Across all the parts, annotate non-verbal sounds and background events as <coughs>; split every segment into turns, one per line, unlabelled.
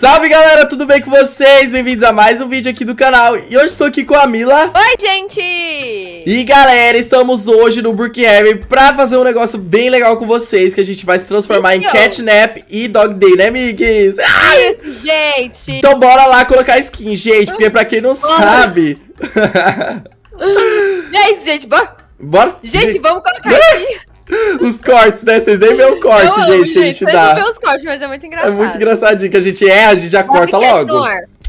Salve galera, tudo bem com vocês? Bem-vindos a mais um vídeo aqui do canal E hoje estou aqui com a Mila Oi gente! E galera, estamos hoje no Brookhaven pra fazer um negócio bem legal com vocês Que a gente vai se transformar em Catnap e Dog Day, né amigos? Ai!
Isso, gente! Então bora lá
colocar skin, gente, porque pra quem não sabe...
é isso gente, bora!
Bora! Gente, vamos colocar skin! <laughs> Os cortes, né? Vocês nem vê o corte, eu gente, amo, gente, a gente dá. não vê
os cortes, mas é muito engraçado. É muito
engraçadinho que a gente é, a gente já corta é logo.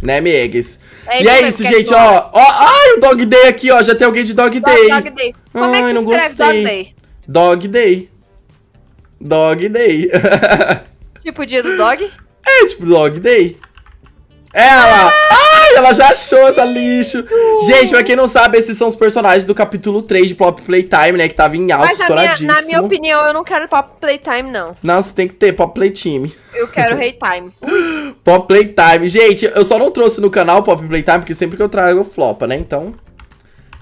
Né, Megs? É e é isso, é gente, ó. ó. Ai, o Dog Day aqui, ó. Já tem alguém de Dog, Day. Dog Day.
Como ai, é que não gostei.
Dog Day? Dog Day. Dog Day.
tipo o dia do dog?
<laughs> É, tipo Dog Day. É, ela. Ah! Ai, ela já achou essa lixo. Gente, pra quem não sabe, esses são os personagens do capítulo 3 de Pop Playtime, né? Que tava em alta, estouradíssimo. Minha, na
minha opinião, eu não quero Pop Playtime, não.
Não, você tem que ter Pop Playtime.
Eu quero <laughs> Time.
Pop Playtime. Gente, eu só não trouxe no canal Pop Playtime, porque sempre que eu trago, eu flopa, né? Então,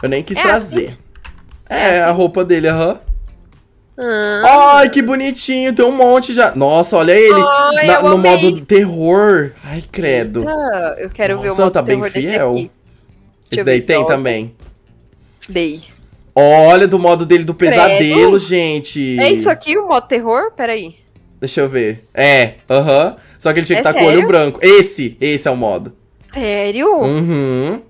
eu nem quis é trazer. Assim? É, é assim? a roupa dele, aham. Uhum.
Ah. Ai,
que bonitinho, tem um monte já. Nossa, olha ele Ai, na, no amei. modo terror. Ai, credo.
Eita, eu quero Nossa, ver o modo tá terror bem fiel. Desse Esse daí tem também. Dei.
Olha do modo dele do pesadelo, credo. gente. É isso
aqui, o modo terror? Peraí.
Deixa eu ver. É, aham. Uh -huh. Só que ele tinha que estar é tá com o olho branco. Esse, esse é o modo. Sério? Uhum.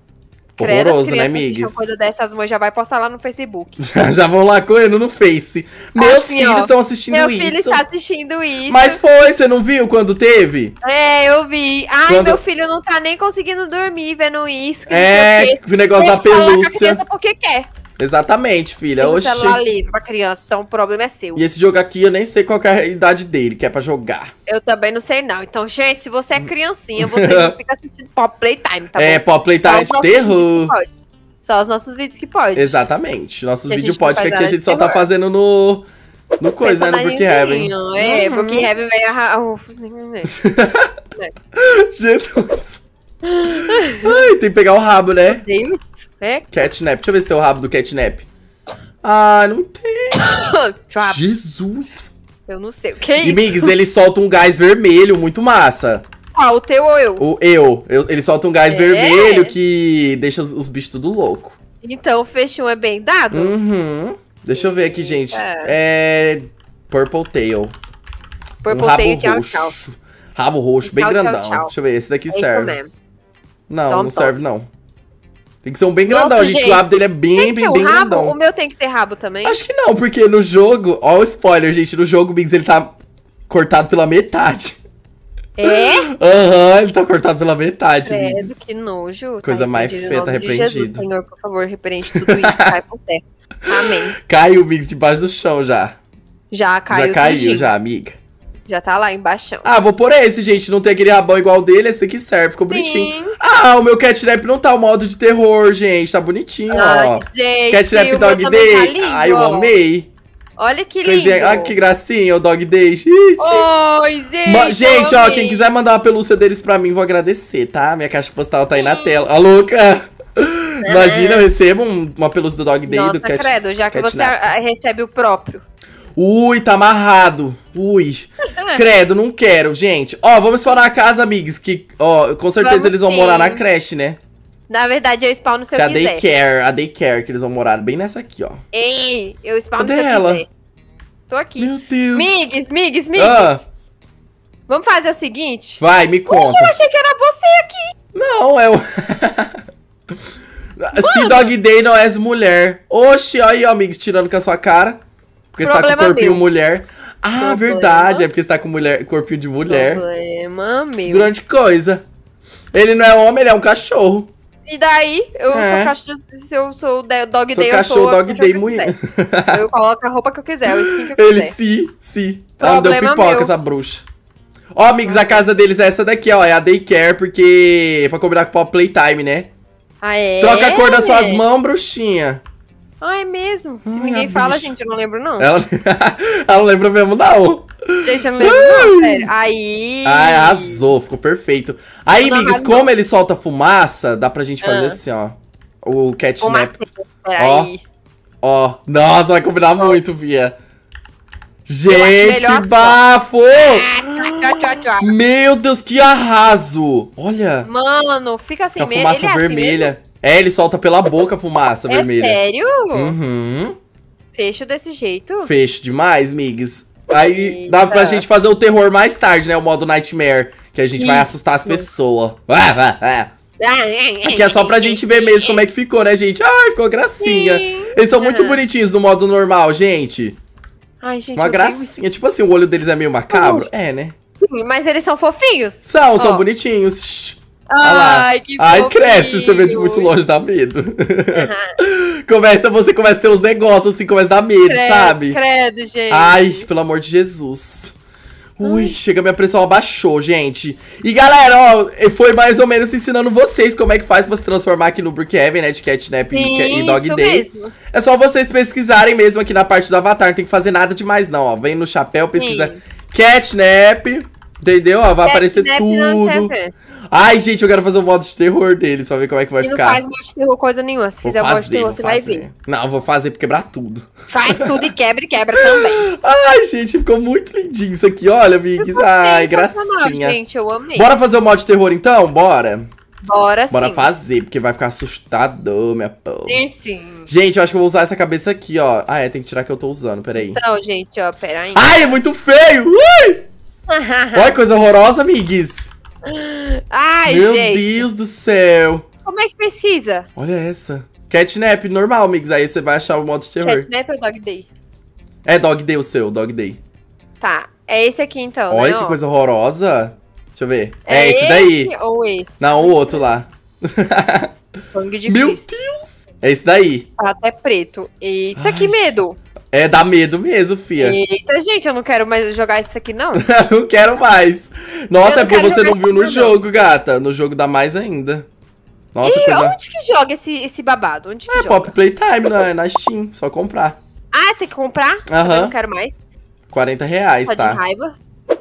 Horroroso, né, amigos? coisa
dessas, mãe já vai postar lá no Facebook.
<laughs> já vão lá correndo no Face. Meus assim, filhos estão assistindo meu isso. Meu filho
está assistindo isso. Mas
foi, você não viu quando teve?
É, eu vi. Ai, quando... meu filho não tá nem conseguindo dormir vendo isso. É, o negócio Deixa da pelúcia. Falar com a criança porque quer.
Exatamente, filha. Deixa Oxi. o celular
livre pra criança, então o problema é seu. E
esse jogo aqui, eu nem sei qual é a idade dele, que é pra jogar.
Eu também não sei, não. Então, gente, se você é criancinha, você não <laughs> fica assistindo Pop Playtime, tá é, bom? É, Pop Playtime de terror. Só os nossos vídeos que pode. Exatamente. Nossos vídeos pode, que aqui a gente só tá fazendo
no... No coisa, né? No Book Heaven.
É, uhum. Brook Heaven vai né?
<laughs> Jesus.
Ai,
tem que pegar o rabo, né?
Odeio é.
Catnap. Deixa eu ver se tem o rabo do catnap. Ah, não tem. <coughs> Jesus. Eu não sei. O que é isso? Migs, ele solta um gás vermelho, muito massa. Ah,
o teu ou eu?
O eu. eu ele solta um gás é. vermelho que deixa os, os bichos tudo louco.
Então, o fechão é bem dado?
Uhum. Deixa eu ver aqui, gente. É. é Purple Tail.
Purple um rabo Tail, roxo. Tchau.
Rabo roxo, bem grandão. Tchau, tchau. Deixa eu ver, esse daqui é então serve. Não, tom, não tom. serve, não. Tem que ser um bem grandão. Nossa, gente, gente, o rabo dele é bem, tem bem, bem rabo? grandão. O
meu tem que ter rabo também? Acho
que não, porque no jogo... Ó o spoiler, gente. No jogo, o Biggs, ele tá cortado pela metade.
É? <laughs> Aham,
uhum, ele tá cortado pela metade.
do que nojo. Tá Coisa tá mais feia, tá repreendido. Jesus, Senhor, por favor, repreende tudo isso. <laughs> cai por terra. Amém.
Caiu o Biggs debaixo do chão já.
Já caiu. Já caiu, já, amiga. Já tá lá embaixo.
Ah, vou pôr esse, gente. Não tem aquele rabão igual dele, esse daqui serve. Ficou Sim. bonitinho. Ah, o meu catnap não tá o modo de terror, gente. Tá bonitinho, Ai, ó. Gente, catnap Dog tá Day. Tá Ai, eu amei.
Olha que lindo. Coisinha. Ah,
que gracinha, o Dog Day.
Oi, gente. gente, ó, quem quiser
mandar uma pelúcia deles pra mim, vou agradecer, tá? Minha caixa postal tá aí Sim. na tela. Ó, louca. É. Imagina, eu recebo uma pelúcia do Dog Day Nossa, do Cat. credo, já que você
recebe o próprio.
Ui, tá amarrado. Ui.
<laughs> Credo,
não quero, gente. Ó, vamos explorar a casa, amigos, que, ó, com certeza vamos eles vão sim. morar na creche, né?
Na verdade, eu spawno se eu Cadê quiser. Care,
a Daycare, que eles vão morar bem nessa aqui, ó.
Ei, eu spawno Cadê se eu ela? quiser. Tô aqui. Meu Deus. Migs, Migs, Migs. Ah. Vamos fazer o seguinte? Vai,
me conta. Poxa, eu
achei que era você aqui.
Não, é o. <laughs> se Dog Day não é mulher. Oxi, aí, ó, Migs, tirando com a sua cara. Porque Problema você tá com corpinho meu. mulher.
Ah, Problema. verdade. É
porque você tá com mulher, corpinho de mulher.
Problema meu. Grande
coisa. Ele não é homem, ele é um cachorro.
E daí, eu é. sou cachorro, se eu sou dog sou day, cachorro, eu sou dog day, mulher. <laughs> eu coloco a roupa que eu quiser, é o skin que eu quiser. Ele
sim, sim. Problema Ela não deu pipoca, meu. essa bruxa. Ó, amigos, a casa deles é essa daqui, ó. É a daycare, porque... É pra combinar com o playtime, né?
Ah, é? Troca a cor das suas é.
mãos, bruxinha.
Ah, é mesmo? Se Ai, ninguém fala, gente, eu não lembro, não. Ela,
<laughs> ela não lembra mesmo, não.
Gente, eu não lembro, Ai. não, sério. Aí. Ai,
arrasou, ficou perfeito. Aí, não como ele solta fumaça, dá pra gente fazer ah. assim, ó. O catnap. Ó. Ó. Nossa, vai combinar muito, Bia. Gente, que assim. bafo!
Ah,
Meu Deus, que arraso! Olha!
Mano, fica assim mesmo. Fumaça ele é assim vermelha.
Assim é, ele solta pela boca a fumaça é vermelha. Sério? Uhum.
Fecho desse jeito?
Fecho demais, migs. Aí Eita. dá pra gente fazer o terror mais tarde, né? O modo Nightmare. Que a gente Isso. vai assustar as pessoas. <laughs>
Ah, Aqui é só
pra gente ver mesmo como é que ficou, né, gente? Ai, ficou gracinha. Sim. Eles são muito bonitinhos no modo normal, gente.
Ai, gente, Uma gracinha.
Tipo assim, o olho deles é meio macabro. É, né?
Sim, mas eles são fofinhos. São, são
bonitinhos. bonitinhos. Ai, que Ai, credo, vocês vê de muito longe dá medo. Uhum. <laughs> começa, você começa a ter uns negócios assim, começa a dar medo, credo, sabe? Credo, gente. Ai, pelo amor de Jesus. Ui, chega, minha pressão abaixou, gente. E galera, ó, foi mais ou menos ensinando vocês como é que faz pra se transformar aqui no Brookhaven, né? De Catnap Sim, e Dog Day. Mesmo. É só vocês pesquisarem mesmo aqui na parte do avatar, não tem que fazer nada demais, não, ó. Vem no chapéu, pesquisa Sim. Catnap. Entendeu? Ó, ah, vai aparecer Snap tudo. É. Ai, gente, eu quero fazer o modo de terror dele, só ver como é que vai e ficar. Não faz
modo de terror coisa nenhuma. Se vou fizer o modo de terror, você vai ver.
Não, vou fazer pra quebrar tudo.
Faz tudo e quebra e quebra também.
<laughs> Ai, gente, ficou muito lindinho isso aqui. Olha, amigos. Ai, gracinha. Gente,
eu amei. Bora fazer o modo
de terror então? Bora.
Bora, Bora
fazer, porque vai ficar assustador, minha porra.
Sim, sim.
Gente, eu acho que eu vou usar essa cabeça aqui, ó. Ah, é, tem que tirar que eu tô usando, peraí.
Então, gente, ó, peraí.
Ai, é muito feio! Ui!
<laughs> Olha, coisa
horrorosa, amigues.
Ai, Meu gente.
Deus do céu.
Como é que pesquisa?
Olha essa. Catnap, normal, amigos. Aí você vai achar o modo de terror.
Catnap ou Dog Day?
É Dog Day o seu, Dog Day.
Tá, é esse aqui então, né, Olha né, que ó. coisa
horrorosa. Deixa eu ver. É, é esse, esse daí.
ou esse?
Não, o outro lá.
Meu Deus!
É esse daí.
Tá até preto. Eita, Ai. que medo!
É, dá medo mesmo, fia.
Eita, gente, eu não quero mais jogar isso aqui, não.
<laughs> não quero mais. Nossa, é porque você não viu no jogo, não. gata. No jogo dá mais ainda. Nossa, e coisa... onde
que joga esse, esse babado? Onde que é, joga? Pop
Playtime na, na Steam, só comprar.
Ah, tem que comprar? Aham. Eu não quero mais.
40 reais, só tá? de
raiva.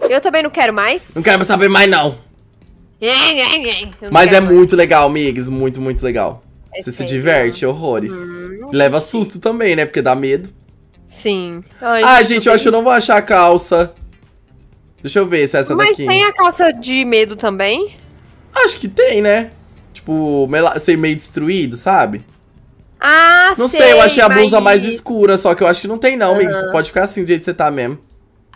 Eu também não quero mais.
Não quero saber mais, não.
É, é, é. não Mas é
mais. muito legal, migs. Muito, muito legal. É você se diverte, horrores. Hum, Leva susto também, né? Porque dá medo.
Sim. Ai, ah, gente, eu bem. acho que eu não
vou achar a calça. Deixa eu ver se é essa Mas daqui. Mas tem
a calça de medo também?
Acho que tem, né? Tipo, ser meio destruído, sabe?
Ah, Não sei, sei eu achei a blusa mas... mais
escura, só que eu acho que não tem não, amigo. Uhum. Você ah. pode ficar assim, do jeito que você tá mesmo.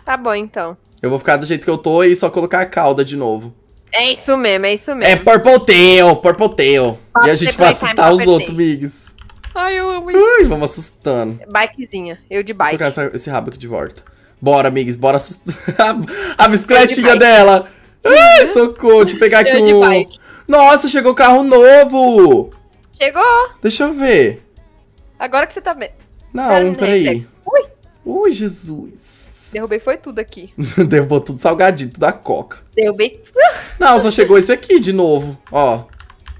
Tá bom, então.
Eu vou ficar do jeito que eu tô e só colocar a cauda de novo.
É isso mesmo, é isso é mesmo. É
Purple Tail, Purple Tail. Pode e a gente vai assustar os outros, migs. Ai, eu amo isso. Ai, vamos assustando.
Bikezinha, eu de bike. Vou
tocar esse rabo aqui de volta. Bora, amigos, bora assustar. <laughs> a bicicletinha de dela. Ai, uhum. socorro, deixa eu pegar aqui eu um... Nossa, chegou o carro novo! Chegou! Deixa eu ver.
Agora que você tá vendo. Não, Cara, peraí. É- Ui! Ui, Jesus. Derrubei foi tudo aqui.
<laughs> Derrubou tudo salgadinho, tudo da coca.
Derrubei. Não, só
chegou esse aqui de novo, ó.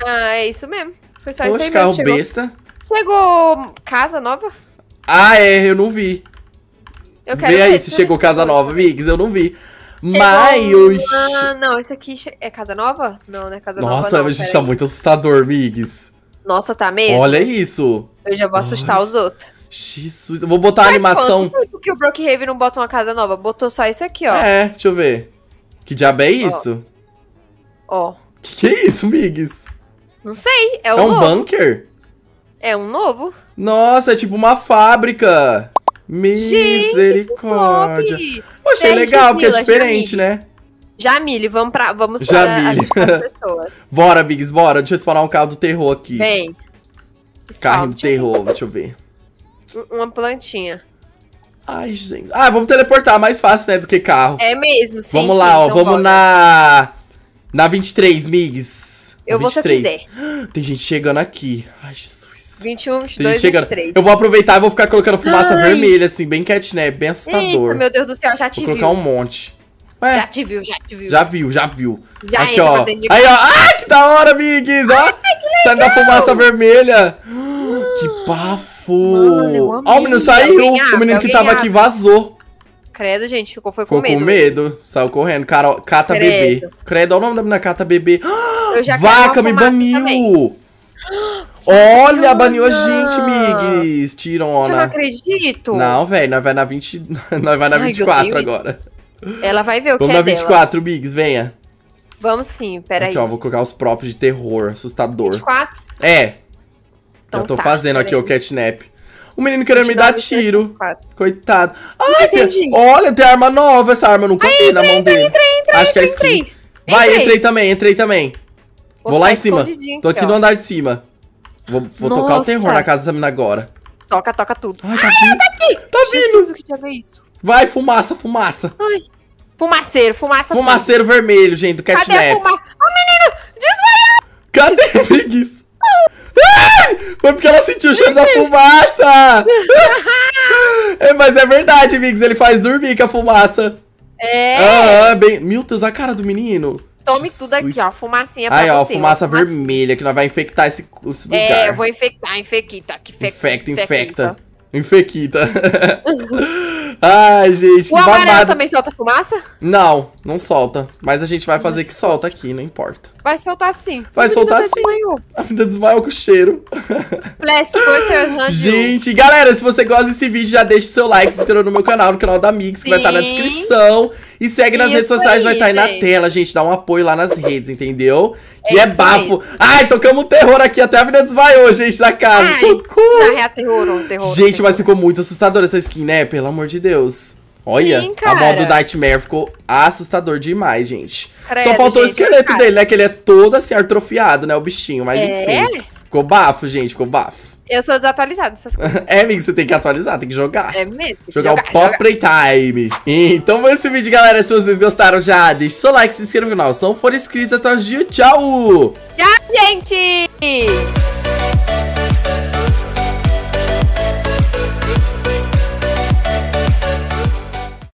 Ah, é isso mesmo. Foi só Poxa, esse aí carro besta. Chegou casa nova?
Ah, é, eu não vi.
Eu quero Vê aí se
chegou casa nova, Migs, eu não vi. Chegou Mas. Uma...
Ah, não, esse aqui é casa nova? Não, não é casa Nossa, nova. Nossa, a gente tá aí.
muito assustador, Migs.
Nossa, tá mesmo? Olha
isso.
Eu já vou assustar Ai. os outros.
Jesus, eu vou botar Mas tá a animação. Por
que o Brookhaven não bota uma casa nova? Botou só isso aqui, ó. É,
deixa eu ver. Que diabo é isso? Ó. ó. Que que é isso, Migs?
Não sei, é, o. é um
bunker?
É um novo?
Nossa, é tipo uma fábrica. Misericórdia. Gente,
eu achei legal, Jamila, porque é diferente, Jamile. né? Jamile, vamos, pra, vamos Jamile. para
as pessoas. <laughs> bora, Biggs, bora. Deixa eu spawnar um carro do terror aqui. Vem. Carro do terror, deixa eu ver.
Uma plantinha. Ai, gente.
Ah, vamos teleportar, mais fácil, né, do que carro. É
mesmo, sim. Vamos lá, ó. Então vamos bora.
na... Na 23, Migs. Eu 23. vou se eu quiser. Tem gente chegando aqui. Ai, Jesus.
21, 22, chegando... 23. Eu
vou aproveitar e vou ficar colocando fumaça Ai. vermelha, assim, bem catnap, né? bem assustador. Eita, meu
Deus do céu, já te vi. Vou colocar um monte. Ué? Já te viu, já te viu. Já
viu, já viu. Já aqui, ó. Aí, ó. Ai, que da hora, Biggs! Ó. Sai da fumaça vermelha. Ah. <gasps> Que bafo. ó, o menino saiu. o menino que tava aqui vazou.
Credo, gente, ficou foi com ficou com medo,
hoje. saiu correndo. Carol, cata Credo. bebê. Credo, olha o nome da menina, cata bebê.
<gasps> Vaca, me
baniu! Também. <gasps> Olha, baniu a gente, migs. Tirona. Eu não
acredito. Não,
velho, nós vamos na 20, <laughs> nós vai na Ai, 24 agora.
Ela vai ver o Vamos que é Vamos na 24,
dela. Migs, venha.
Vamos sim, peraí. Aqui, ó,
vou colocar os próprios de terror, assustador. 24? É.
Então, Já tô tá, fazendo aqui o
catnap. O menino querendo me dar tiro. Coitado. Ai, tem, olha, tem arma nova. Essa arma eu nunca vi na mão dele. Entrei, entrei, entrei, Acho que é skin. Vai, entrei também, entrei também. Vou, vou lá em cima. Tô aqui ó. no andar de cima. Vou, vou tocar o terror na casa da mina agora. Toca, toca tudo. Ai, tá, Ai, tá
aqui. Tá vindo. Jesus, o que diabo é isso?
Vai, fumaça, fumaça.
Ai. Fumaceiro, fumaça. Fumaceiro tudo.
vermelho, gente, do catnap. Cadê a fuma...
O menino desmaiou.
Cadê, <laughs> preguiça? Foi porque ela sentiu o cheiro da fumaça! é, mas é verdade, Vix, ele faz dormir com a fumaça.
É. Ah,
bem... Meu Deus, a cara do menino.
Tome Jesus. tudo aqui, ó. Fumacinha pra Aí, ó, fumaça
vermelha que nós vai infectar esse, esse é, lugar. É, eu vou
infectar, infecta.
Que fe... Infecta, infecta. Infecta. <laughs> Ai, gente, o que babado. O amarelo também
solta fumaça?
Não, não solta. Mas a gente vai fazer uhum. que solta aqui, não importa.
Vai soltar sim. Vai soltar sim.
A vida desmaiou é com cheiro.
Bless, Gente,
galera, se você gosta desse vídeo, já deixa o seu like, se inscreva no meu canal, no canal da Mix, que vai estar tá na descrição. E segue nas isso redes sociais, aí, vai estar tá aí na tela, gente. Dá um apoio lá nas redes, entendeu? Que é, é bafo. Ai, tocamos terror aqui, até a vida desmaiou, gente, da casa. Ai,
Socorro! Na real, terror, terror. Gente,
terror. mas ficou muito assustadora essa skin, né? Pelo amor de Deus. Olha, Sim, a moda do Nightmare ficou assustador demais, gente. Credo, Só faltou gente, o esqueleto cara. dele, né? Que ele é todo assim, atrofiado, né? O bichinho, mas é? enfim. Ficou bafo, gente, ficou bafo.
Eu sou desatualizado essas coisas.
<laughs> é, amigo, você tem que atualizar, tem que jogar.
É mesmo. Jogar, jogar o Pop
Playtime. Então foi esse vídeo, galera. Se vocês gostaram já, deixe seu like, se inscreva no canal. Se não for inscrito, até o dia. Tchau!
Tchau, gente!